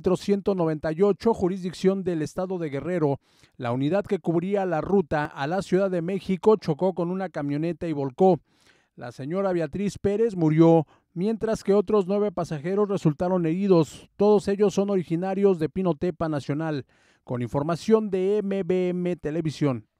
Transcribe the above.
198, jurisdicción del estado de Guerrero. La unidad que cubría la ruta a la Ciudad de México chocó con una camioneta y volcó. La señora Beatriz Pérez murió, mientras que otros nueve pasajeros resultaron heridos. Todos ellos son originarios de Pinotepa Nacional. Con información de MBM Televisión.